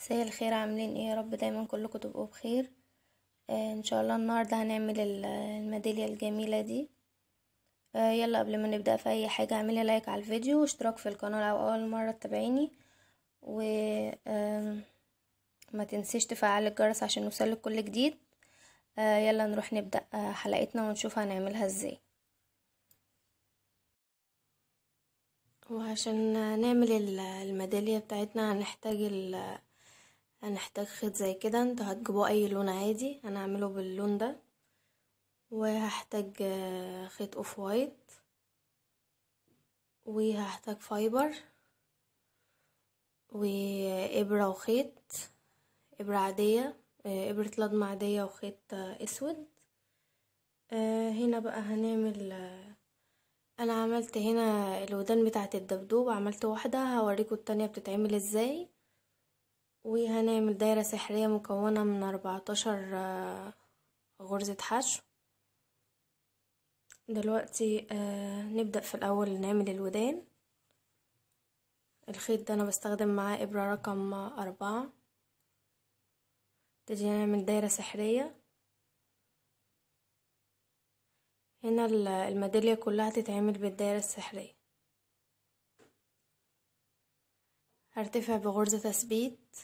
مساء الخير عاملين ايه يا رب دايما كلكم تبقوا بخير آه ان شاء الله النهارده هنعمل الميداليه الجميله دي آه يلا قبل ما نبدا في اي حاجه اعملي لايك على الفيديو واشتراك في القناه لو اول مره تتابعيني و آه ما تنسيش تفعل الجرس عشان يوصلك كل جديد آه يلا نروح نبدا آه حلقتنا ونشوف هنعملها ازاي وعشان نعمل الميداليه بتاعتنا هنحتاج هنحتاج خيط زي كده انتوا هتجيبوا اي لون عادي انا هعمله باللون ده وهحتاج آه، خيط اوف وايت وهحتاج فايبر وابره وخيط ابره عاديه آه، ابره لضم عاديه وخيط آه، اسود هنا بقى هنعمل انا عملت هنا الودان بتاعه الدبدوب عملت واحده هوريكم التانية بتتعمل ازاي وهنعمل دايرة سحرية مكونة من 14 آه، غرزة حشو دلوقتي آه، نبدأ في الأول نعمل الودان الخيط ده أنا بستخدم معاه إبرة رقم أربعة نبتدي نعمل دايرة سحرية هنا الميدالية كلها تتعمل بالدايرة السحرية هرتفع بغرزة تثبيت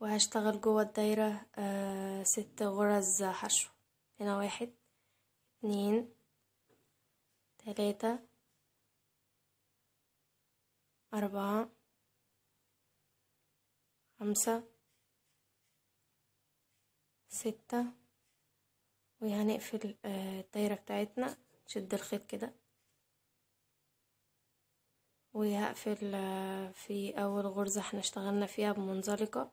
وهشتغل جوه الدايرة آه ست غرز حشو هنا واحد اتنين تلاتة أربعة خمسة ستة وهنقفل آه، الدايرة بتاعتنا نشد الخيط كده وهقفل آه، في اول غرزة احنا اشتغلنا فيها بمنزلقة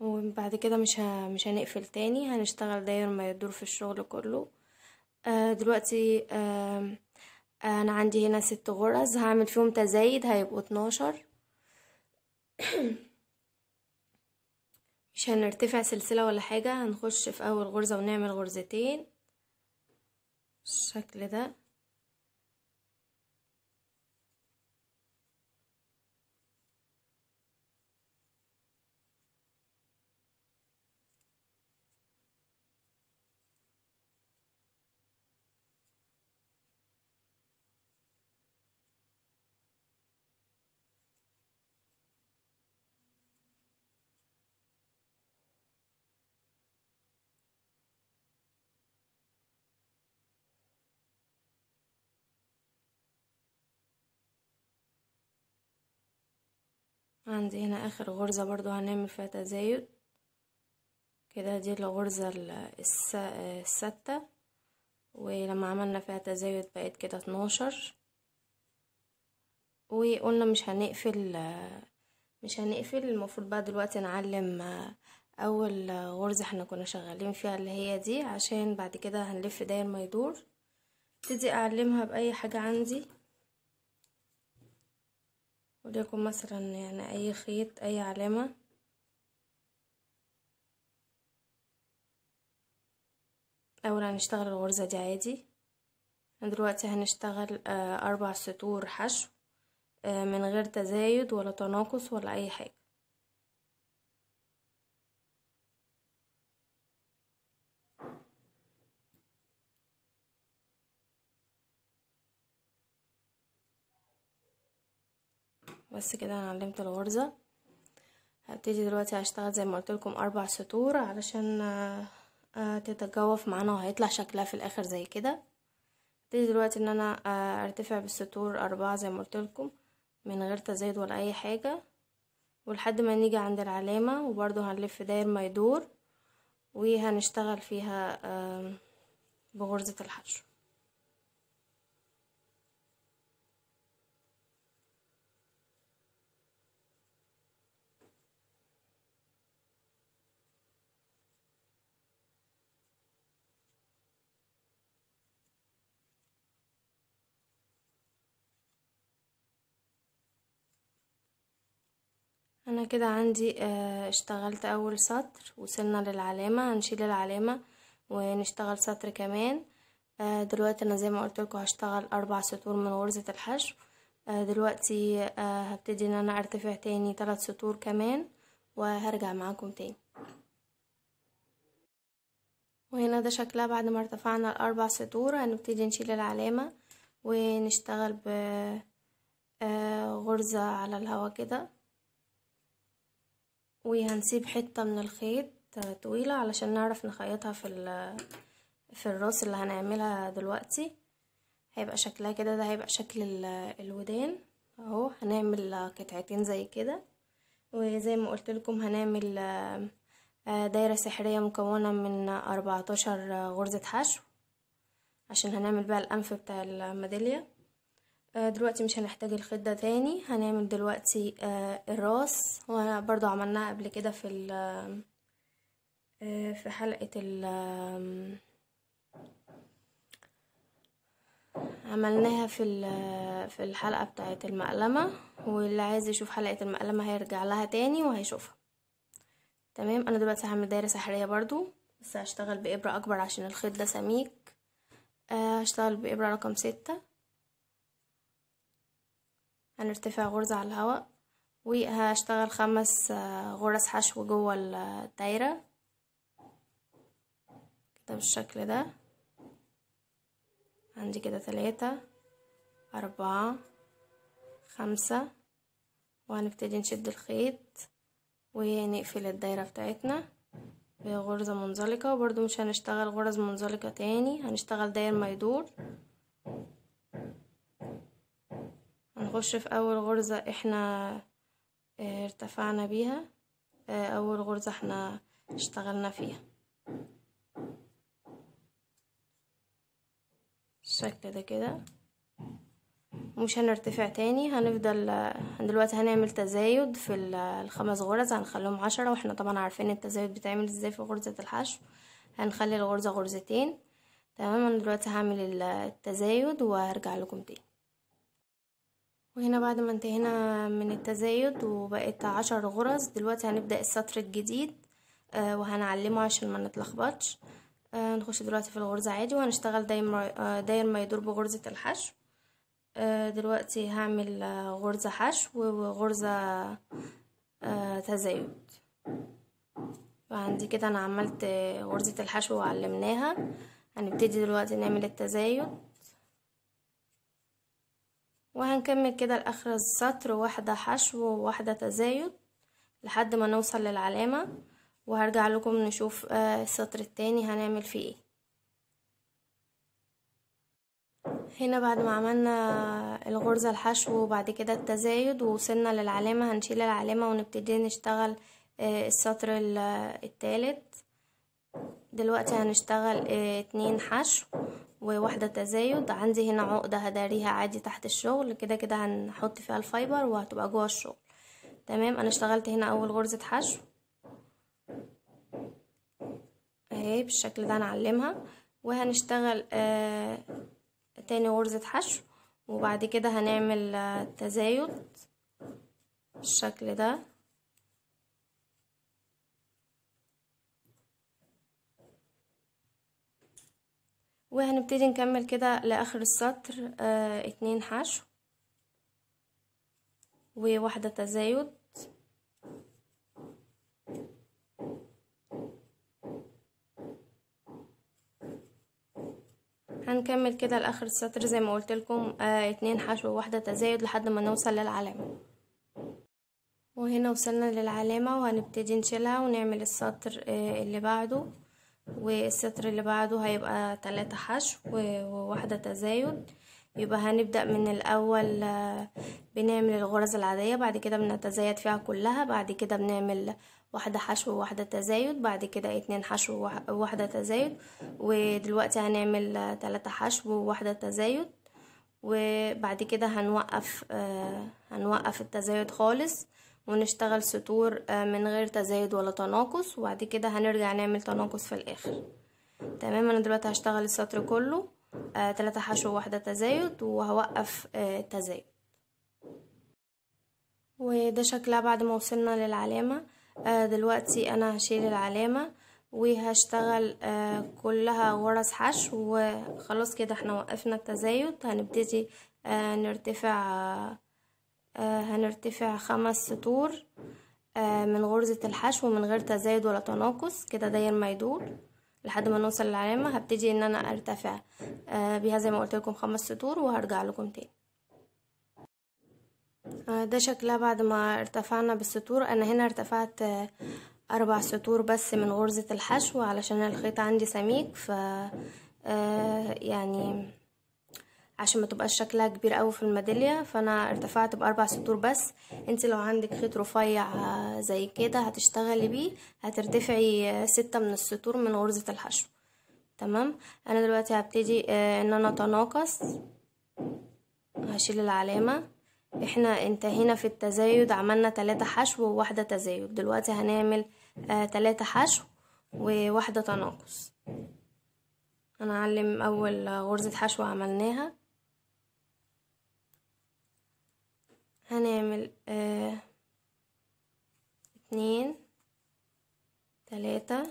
وبعد كده مش مش هنقفل تاني هنشتغل داير ما يدور في الشغل كله آه دلوقتي آه انا عندي هنا ست غرز هعمل فيهم تزايد هيبقوا اتناشر مش هنرتفع سلسلة ولا حاجة هنخش في اول غرزة ونعمل غرزتين بالشكل ده عندي هنا اخر غرزة برضو هنعمل فيها تزايد كده دي الغرزة الستة ولما عملنا فيها تزايد بقت كده اتناشر وقلنا مش هنقفل مش هنقفل المفروض بقى دلوقتي نعلم اول غرزة احنا كنا شغالين فيها اللي هي دي عشان بعد كده هنلف داير ما يدور ابتدي اعلمها باي حاجة عندي وليكن مثلا يعني اي خيط اي علامة اولا هنشتغل الغرزة دي عادي دلوقتي هنشتغل آه، اربع سطور حشو آه، من غير تزايد ولا تناقص ولا اي حاجة بس كده انا علمت الغرزة هبتدي دلوقتي هشتغل زي ما قلت لكم اربع سطور علشان آه، آه، تتجوف معانا وهيطلع شكلها في الاخر زي كده هبتدي دلوقتي ان انا آه، ارتفع بالسطور اربعة زي ما قلت لكم من غير تزايد ولا اي حاجة ولحد ما نيجي عند العلامة وبرضه هنلف داير ما يدور وهنشتغل فيها بغرزة الحشو انا كده عندي آه، اشتغلت اول سطر وصلنا للعلامة هنشيل العلامة ونشتغل سطر كمان آه، دلوقتي انا زي ما قلت لكم هشتغل اربع سطور من غرزة الحشو آه، دلوقتي هبتدي ان انا ارتفع تاني ثلاث سطور كمان وهرجع معاكم تاني وهنا ده شكلها بعد ما ارتفعنا الاربع سطور هنبتدي نشيل العلامة ونشتغل بغرزة على الهوا كده وهنسيب حتة من الخيط طويلة علشان نعرف نخيطها في في الراس اللي هنعملها دلوقتي هيبقى شكلها كده ده هيبقى شكل الودان اهو هنعمل قطعتين زي كده وزي ما قلت لكم هنعمل آه، دايرة سحرية مكونة من 14 غرزة حشو عشان هنعمل بقى الأنف بتاع الميدالية آه، دلوقتي مش هنحتاج الخدة تاني هنعمل دلوقتي آه، الراس وانا برضو عملناها قبل كده في آه، في حلقة ال عملناها في في الحلقة بتاعة المقلمة واللي عايز يشوف حلقة المقلمة هيرجع لها تاني وهيشوفها تمام انا دلوقتي هعمل دايرة سحرية برضو بس هشتغل بإبرة اكبر عشان الخيط ده سميك هشتغل بإبرة رقم ستة هنرتفع غرزة على الهواء وهشتغل خمس آه، غرز حشو جوه الدايرة كده بالشكل ده عندي كده تلاتة أربعة خمسة وهنبتدي نشد الخيط ونقفل الدايرة بتاعتنا بغرزة منزلقة وبرضو مش هنشتغل غرز منزلقة تاني هنشتغل داير ما يدور هنخش في اول غرزة احنا آه، ارتفعنا بيها آه، اول غرزة احنا اشتغلنا فيها الشكل ده كده مش هنرتفع تاني هنفضل آه، دلوقتي هنعمل تزايد في الخمس غرز هنخليهم عشرة واحنا طبعا عارفين التزايد بيتعمل ازاي في غرزة الحشو هنخلي الغرزة غرزتين تمام انا دلوقتي هعمل التزايد وهرجع لكم تاني وهنا بعد ما انتهينا من التزايد وبقت عشر غرز دلوقتي هنبدأ السطر الجديد آه، وهنعلمه عشان ما نتلخبطش آه، نخش دلوقتي في الغرزة عادي وهنشتغل آه، داير ما يدور بغرزة الحشو دلوقتي هعمل غرزة حشو وغرزة تزايد عندي كده انا عملت غرزة الحشو وعلمناها هنبتدي دلوقتي نعمل التزايد وهنكمل كده لاخر السطر واحده حشو وواحده تزايد لحد ما نوصل للعلامه وهرجع لكم نشوف آه، السطر التاني هنعمل فيه ايه هنا بعد ما عملنا الغرزة الحشو وبعد كده التزايد ووصلنا للعلامة هنشيل العلامة ونبتدي نشتغل آه، السطر آه، التالت دلوقتي هنشتغل اتنين حشو وواحدة تزايد عندي هنا عقدة هداريها عادي تحت الشغل كده كده هنحط فيها الفايبر وهتبقى جوه الشغل تمام انا اشتغلت هنا اول غرزة حشو اهي بالشكل ده هنعلمها وهنشتغل آه تاني غرزة حشو وبعد كده هنعمل آه، تزايد بالشكل ده وهنبتدي نكمل كده لاخر السطر آه اتنين حشو وواحدة تزايد هنكمل كده لاخر السطر زي ما قلت لكم آه اتنين حشو وواحدة تزايد لحد ما نوصل للعلامة وهنا وصلنا للعلامة وهنبتدي نشيلها ونعمل السطر آه اللي بعده والسطر اللي بعده هيبقى تلاتة حشو وواحدة تزايد يبقى هنبدأ من الأول آه، بنعمل الغرز العادية بعد كده بنتزايد فيها كلها بعد كده بنعمل واحدة حشو وواحدة تزايد بعد كده اتنين حشو وواحدة تزايد ودلوقتي هنعمل آه، تلاتة حشو وواحدة تزايد وبعد كده هنوقف آه، هنوقف التزايد خالص ونشتغل سطور آه، من غير تزايد ولا تناقص وبعد كده هنرجع نعمل تناقص في الاخر تمام انا دلوقتي هشتغل السطر كله آه تلاتة حشو واحدة تزايد وهوقف آه تزايد وده شكلها بعد ما وصلنا للعلامة آه دلوقتي انا هشيل العلامة وهشتغل آه كلها غرز حشو وخلاص كده احنا وقفنا التزايد هنبتدي آه نرتفع آه آه، هنرتفع خمس سطور آه، من غرزة الحشو من غير تزايد ولا تناقص كده داير ما يدور لحد ما نوصل للعلامة هبتدي ان انا ارتفع آه، بيها زي ما قلت لكم خمس سطور وهرجع لكم تاني ده شكلها بعد ما ارتفعنا بالسطور انا هنا ارتفعت اربع سطور بس من غرزة الحشو علشان الخيط عندي سميك ف يعني عشان ما تبقاش شكلها كبير قوي في الميداليه فانا ارتفعت باربع سطور بس انت لو عندك خيط رفيع آه، زي كده هتشتغلي بيه هترتفعي آه، ستة من السطور من غرزه الحشو تمام انا دلوقتي هبتدي آه، ان انا اتناقص هشيل العلامه احنا انتهينا في التزايد عملنا تلاتة حشو وواحدة تزايد دلوقتي هنعمل تلاتة حشو وواحدة تناقص هنعلم اول غرزة حشو عملناها هنعمل آه اتنين تلاتة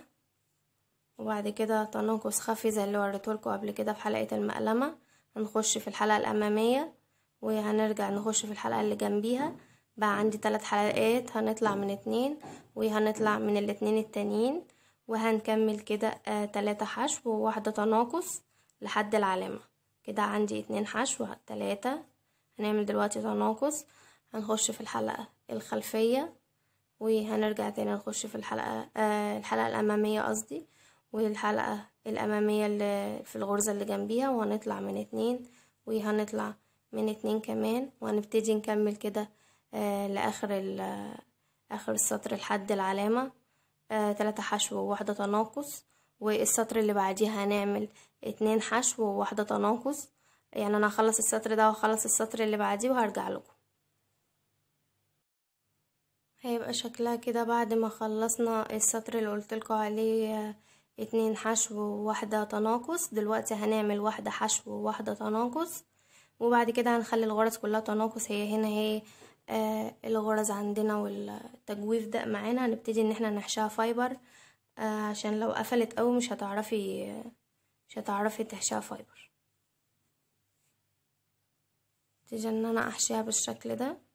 وبعد كده تناقص خفي زي اللي وريتهولكوا قبل كده في حلقة المقلمة هنخش في الحلقة الأمامية وهنرجع نخش في الحلقة اللي جنبيها بقى عندي تلات حلقات هنطلع من اتنين وهنطلع من الاتنين التانيين وهنكمل كده آه، تلاتة حشو وواحدة تناقص لحد العلامة كده عندي اتنين حشو تلاتة هنعمل دلوقتي تناقص هنخش في الحلقة الخلفية وهنرجع تاني نخش في الحلقة آه الحلقة الأمامية قصدي والحلقة الأمامية اللي في الغرزة اللي جنبيها وهنطلع من اتنين وهنطلع من اتنين كمان وهنبتدي نكمل كده آه لآخر آخر السطر لحد العلامة آه تلاتة حشو وواحدة تناقص والسطر اللي بعديها هنعمل اتنين حشو وواحدة تناقص يعني أنا هخلص السطر ده وهخلص السطر اللي بعديه وهرجع لكم هيبقى شكلها كده بعد ما خلصنا السطر اللي قلت عليه آه، اتنين حشو وواحدة تناقص دلوقتي هنعمل واحدة حشو وواحدة تناقص وبعد كده هنخلي الغرز كلها تناقص هي هنا هي آه الغرز عندنا والتجويف ده معانا هنبتدي ان احنا نحشيها فايبر آه عشان لو قفلت قوي مش هتعرفي مش هتعرفي تحشيها فايبر ابتدي ان انا احشيها بالشكل ده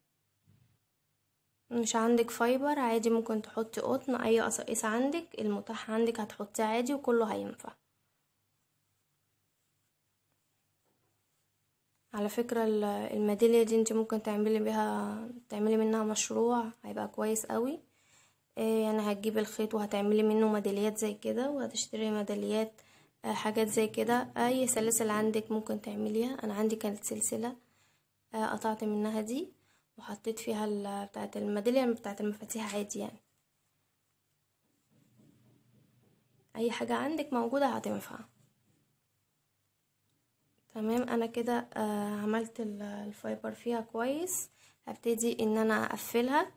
مش عندك فايبر عادي ممكن تحطي قطن اي قصائص عندك المتاح عندك هتحطيه عادي وكله هينفع على فكرة الميدالية دي انت ممكن تعملي بيها تعملي منها مشروع هيبقى كويس قوي يعني إيه، هتجيبي الخيط وهتعملي منه ميداليات زي كده وهتشتري ميداليات آه، حاجات زي كده اي سلاسل عندك ممكن تعمليها انا عندي كانت سلسلة آه، قطعت منها دي وحطيت فيها بتاعة الميدالية بتاعة المفاتيح عادي يعني اي حاجة عندك موجودة هتنفع تمام انا كده آه، عملت الفايبر فيها كويس هبتدي ان انا اقفلها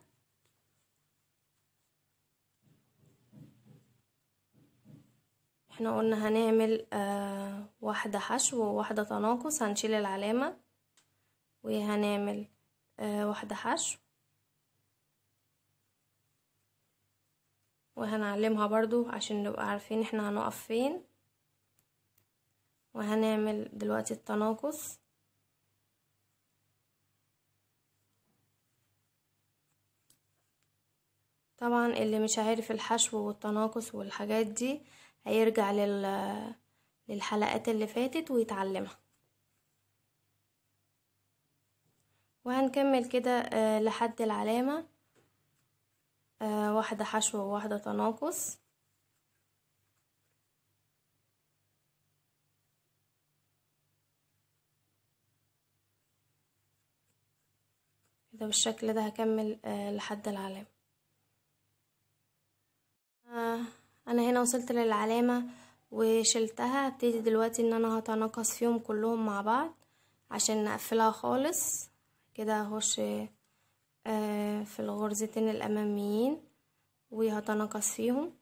احنا قلنا هنعمل آه، واحدة حشو وواحدة تناقص هنشيل العلامة وهنعمل آه، واحدة حشو وهنعلمها برضو عشان نبقى عارفين احنا هنقف فين وهنعمل دلوقتي التناقص طبعا اللي مش عارف الحشو والتناقص والحاجات دي هيرجع لل... للحلقات اللي فاتت ويتعلمها وهنكمل كده آه، لحد العلامة آه، واحدة حشو وواحدة تناقص كده بالشكل ده هكمل آه، لحد العلامة انا هنا وصلت للعلامة وشلتها هبتدي دلوقتي ان انا هتناقص فيهم كلهم مع بعض عشان نقفلها خالص كده هخش آه، في الغرزتين الاماميين وهتناقص فيهم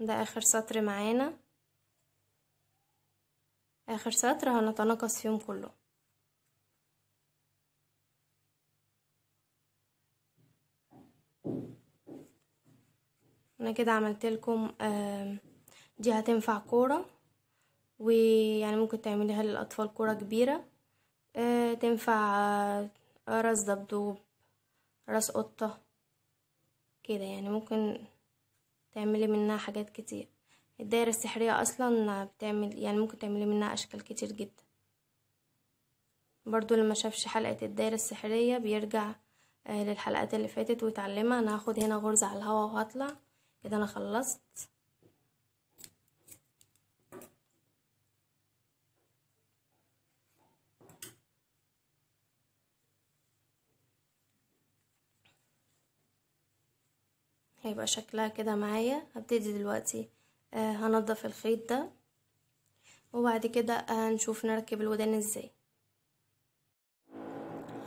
ده اخر سطر معانا اخر سطر هنتناقص فيهم كله انا كده عملت لكم آه، دي هتنفع كوره ويعني ممكن تعمليها للأطفال كرة كبيرة آه تنفع آه راس دبدوب راس قطة كده يعني ممكن تعملي منها حاجات كتير الدايرة السحرية أصلا بتعمل يعني ممكن تعملي منها أشكال كتير جدا برضو اللي ما شافش حلقة الدايرة السحرية بيرجع آه، للحلقات اللي فاتت ويتعلمها أنا هاخد هنا غرزة على الهواء وهطلع كده أنا خلصت هيبقى شكلها كده معايا هبتدي دلوقتي آه، هنضف الخيط ده وبعد كده هنشوف آه، نركب الودان ازاي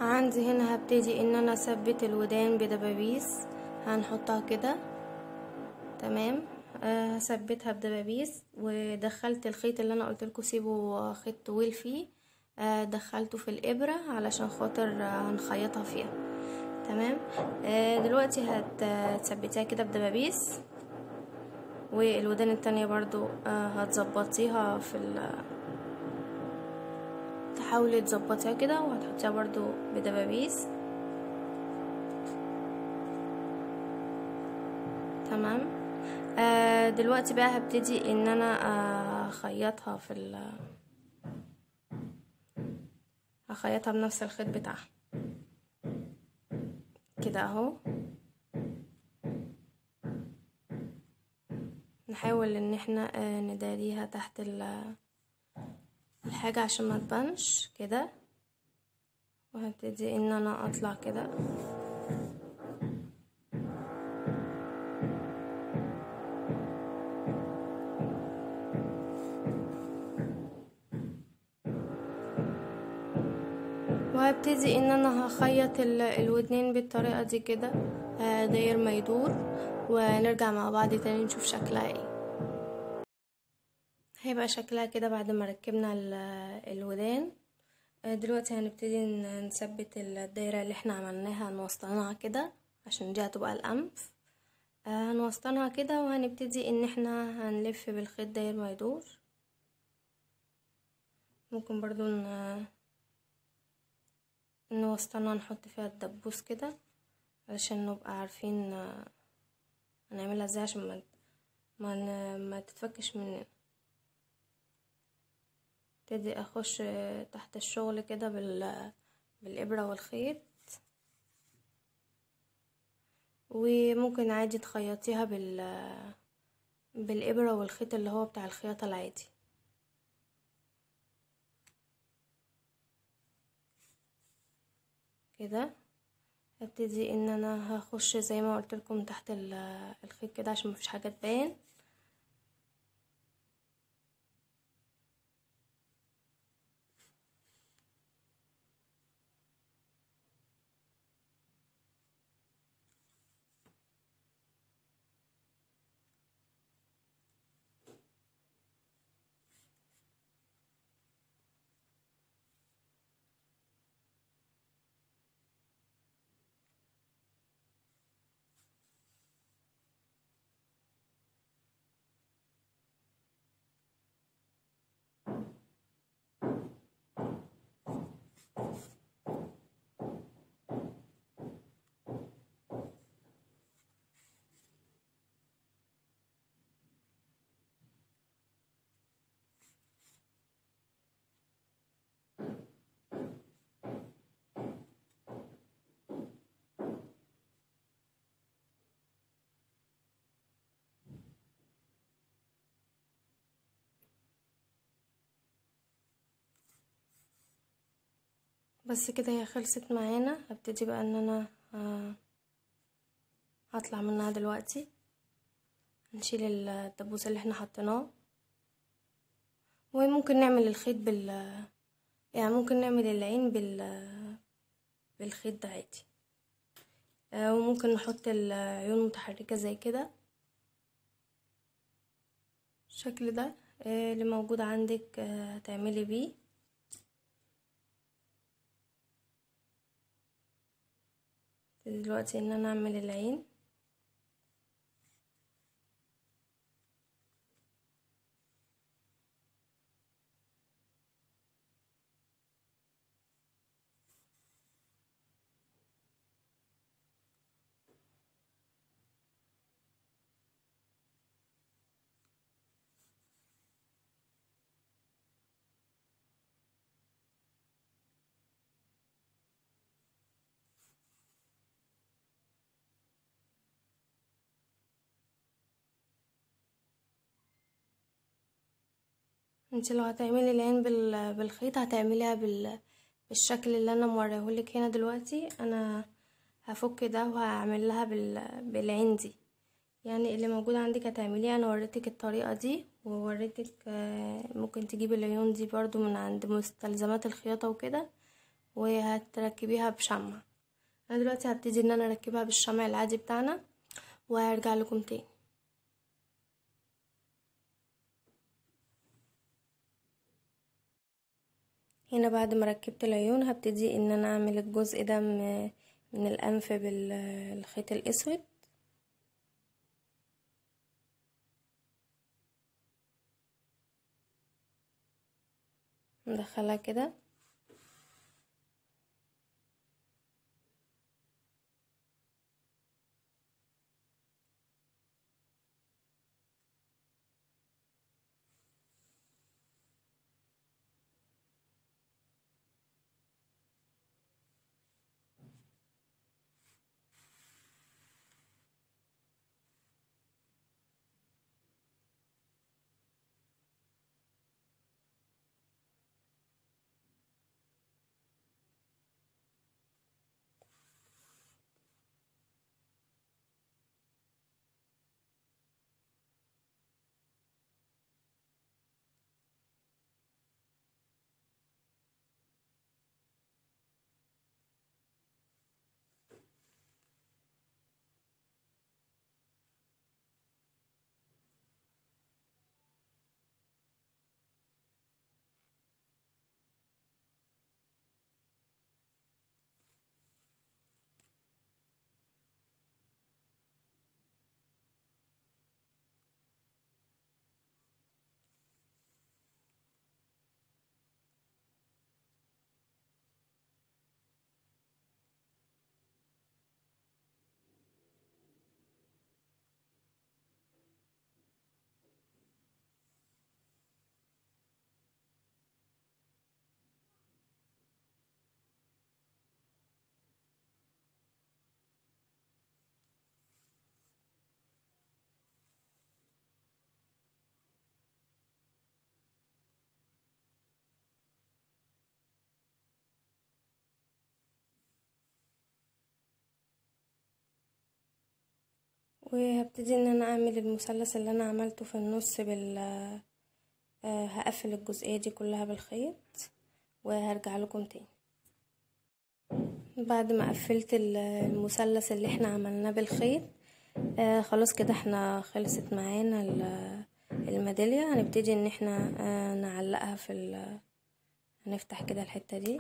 عندي هنا هبتدي ان انا اثبت الودان بدبابيس هنحطها كده تمام آه، هثبتها بدبابيس ودخلت الخيط اللي انا قلت لكم سيبه خيط طويل فيه دخلته في الابره علشان خاطر هنخيطها فيها تمام آه دلوقتي هتثبتيها كده بدبابيس والودان التانية برضو آه هتظبطيها في ال تحاولي تظبطيها كده وهتحطيها برضو بدبابيس تمام آه دلوقتي بقى هبتدي ان انا آه، اخيطها في ال هخيطها بنفس الخيط بتاعها كده اهو نحاول ان احنا آه، نداريها تحت الحاجة عشان ما تبانش كده وهبتدي ان انا اطلع كده وهبتدي ان انا هخيط الودنين بالطريقة دي كده آه، داير ما يدور ونرجع مع بعض تاني نشوف شكلها ايه هيبقى شكلها كده بعد ما ركبنا الودان آه، دلوقتي هنبتدي نثبت الدايرة اللي احنا عملناها نوسطنها كده عشان دي هتبقى الانف آه، هنوسطنها كده وهنبتدي ان احنا هنلف بالخيط داير ما يدور ممكن برضو واستنى نحط فيها الدبوس كده علشان نبقى عارفين آه، هنعملها ازاي عشان ما ما, ما تتفكش مننا ابتدي اخش تحت الشغل كده بال بالابره والخيط وممكن عادي تخيطيها بال بالابره والخيط اللي هو بتاع الخياطه العادي كده هبتدي ان انا هخش زي ما قلت لكم تحت الخيط كده عشان مفيش حاجه تبان بس كده هي خلصت معانا هبتدي بقى ان انا آه، هطلع منها دلوقتي نشيل الدبوس اللي احنا حطيناه وممكن نعمل الخيط بال يعني ممكن نعمل العين بال بالخيط ده عادي آه، وممكن نحط العيون متحركة زي كده الشكل ده آه، اللي موجود عندك هتعملي بيه دلوقتي ان انا اعمل العين انت لو هتعملي العين بالخيط هتعمليها بالشكل اللي انا موريهولك هنا دلوقتي انا هفك ده وهعمل لها بالعين دي يعني اللي موجود عندك هتعمليه انا وريتك الطريقه دي ووريتك آه، ممكن تجيبي العيون دي برضو من عند مستلزمات الخياطه وكده وهتركبيها بشمع انا دلوقتي هبتدي ان انا اركبها بالشمع العادي بتاعنا وهرجع لكم تاني هنا بعد ما ركبت العيون هبتدي ان انا اعمل الجزء ده من الانف بالخيط الاسود ندخلها كده وهبتدي ان انا اعمل المثلث اللي انا عملته في النص بال آه، هقفل الجزئيه دي كلها بالخيط وهرجع لكم تاني بعد ما قفلت المثلث اللي احنا عملناه بالخيط آه خلاص كده احنا خلصت معانا الميداليه هنبتدي ان احنا آه نعلقها في هنفتح كده الحته دي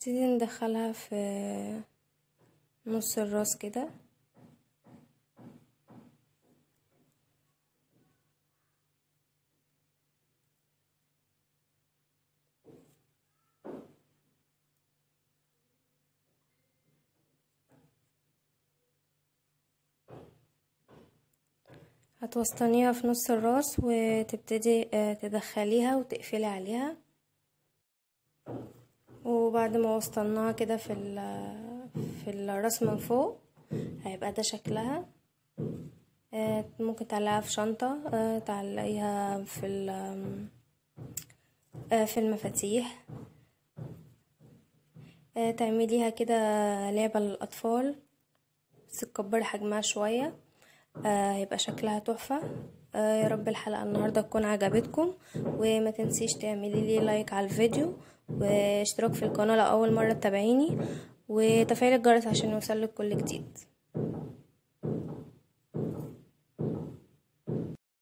نبتدي ندخلها في نص الراس كده هتوسطنيها في نص الراس وتبتدي آه، تدخليها وتقفلي عليها وبعد ما وصلناها كده في في الراس من فوق هيبقى ده شكلها آه، ممكن تعلقها في شنطة آه، تعلقيها في آه، في المفاتيح تعمليها كده لعبة للأطفال بس تكبري حجمها شوية هيبقى شكلها تحفة يا رب الحلقة النهاردة تكون عجبتكم وما تنسيش تعملي لي لايك على الفيديو واشتراك في القناة لو أول مرة تتابعيني وتفعيل الجرس عشان يوصلك كل جديد